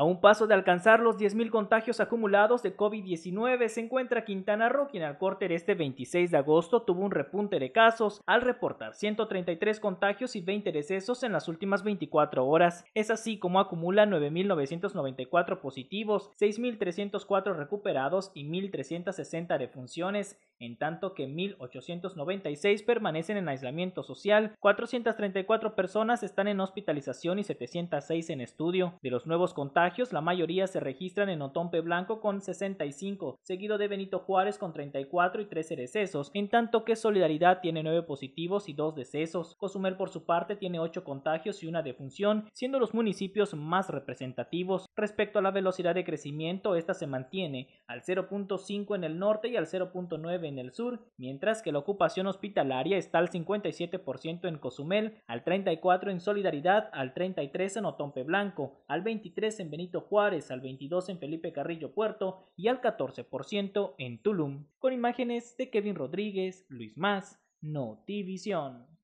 A un paso de alcanzar los 10.000 contagios acumulados de COVID-19 se encuentra Quintana Roo, quien al corte este 26 de agosto tuvo un repunte de casos al reportar 133 contagios y 20 decesos en las últimas 24 horas. Es así como acumula 9.994 positivos, 6.304 recuperados y 1.360 defunciones, en tanto que 1.896 permanecen en aislamiento social, 434 personas están en hospitalización y 706 en estudio. De los nuevos contagios, la mayoría se registran en Otompe Blanco con 65, seguido de Benito Juárez con 34 y 13 decesos, en tanto que Solidaridad tiene 9 positivos y 2 decesos. Cozumel por su parte tiene 8 contagios y una defunción, siendo los municipios más representativos. Respecto a la velocidad de crecimiento, esta se mantiene al 0.5 en el norte y al 0.9 en el sur, mientras que la ocupación hospitalaria está al 57% en Cozumel, al 34 en Solidaridad, al 33 en Otompe Blanco, al 23 en Benito Juárez, al 22% en Felipe Carrillo Puerto y al 14% en Tulum, con imágenes de Kevin Rodríguez, Luis Más, Notivision.